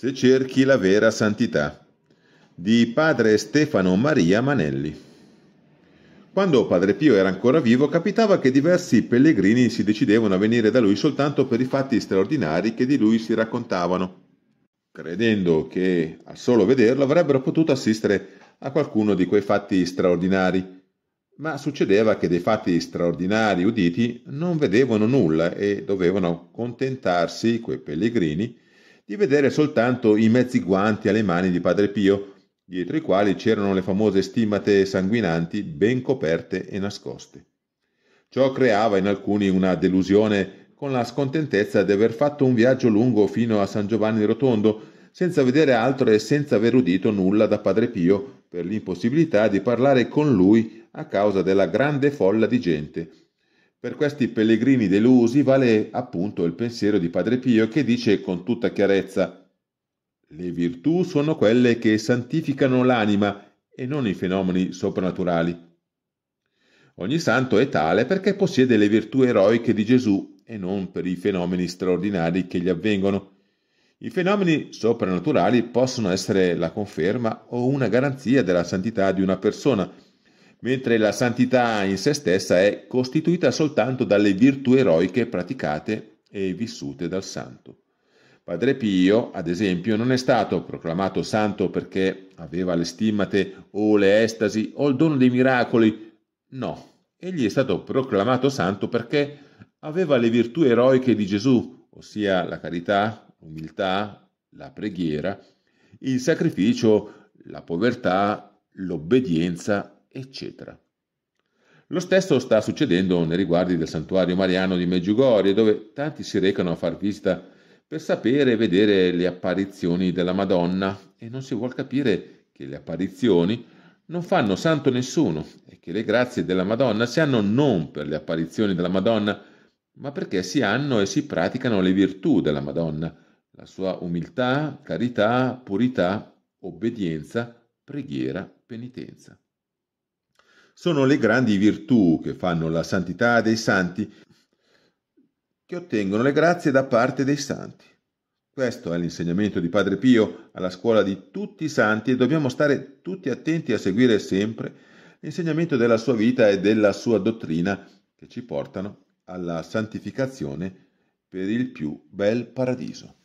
Se cerchi la vera santità di padre Stefano Maria Manelli. Quando padre Pio era ancora vivo, capitava che diversi pellegrini si decidevano a venire da lui soltanto per i fatti straordinari che di lui si raccontavano, credendo che al solo vederlo avrebbero potuto assistere a qualcuno di quei fatti straordinari ma succedeva che dei fatti straordinari uditi non vedevano nulla e dovevano contentarsi, quei pellegrini, di vedere soltanto i mezzi guanti alle mani di Padre Pio, dietro i quali c'erano le famose stimate sanguinanti ben coperte e nascoste. Ciò creava in alcuni una delusione con la scontentezza di aver fatto un viaggio lungo fino a San Giovanni Rotondo, senza vedere altro e senza aver udito nulla da Padre Pio per l'impossibilità di parlare con lui a causa della grande folla di gente per questi pellegrini delusi vale appunto il pensiero di Padre Pio che dice con tutta chiarezza le virtù sono quelle che santificano l'anima e non i fenomeni soprannaturali. Ogni santo è tale perché possiede le virtù eroiche di Gesù e non per i fenomeni straordinari che gli avvengono. I fenomeni soprannaturali possono essere la conferma o una garanzia della santità di una persona, mentre la santità in se stessa è costituita soltanto dalle virtù eroiche praticate e vissute dal santo. Padre Pio, ad esempio, non è stato proclamato santo perché aveva le stimmate o le estasi o il dono dei miracoli. No, egli è stato proclamato santo perché aveva le virtù eroiche di Gesù, ossia la carità, l'umiltà, la preghiera, il sacrificio, la povertà, l'obbedienza eccetera. Lo stesso sta succedendo nei riguardi del santuario mariano di Meggiugorie, dove tanti si recano a far visita per sapere e vedere le apparizioni della Madonna e non si vuol capire che le apparizioni non fanno santo nessuno e che le grazie della Madonna si hanno non per le apparizioni della Madonna, ma perché si hanno e si praticano le virtù della Madonna, la sua umiltà, carità, purità, obbedienza, preghiera, penitenza sono le grandi virtù che fanno la santità dei santi, che ottengono le grazie da parte dei santi. Questo è l'insegnamento di Padre Pio alla scuola di tutti i santi e dobbiamo stare tutti attenti a seguire sempre l'insegnamento della sua vita e della sua dottrina che ci portano alla santificazione per il più bel paradiso.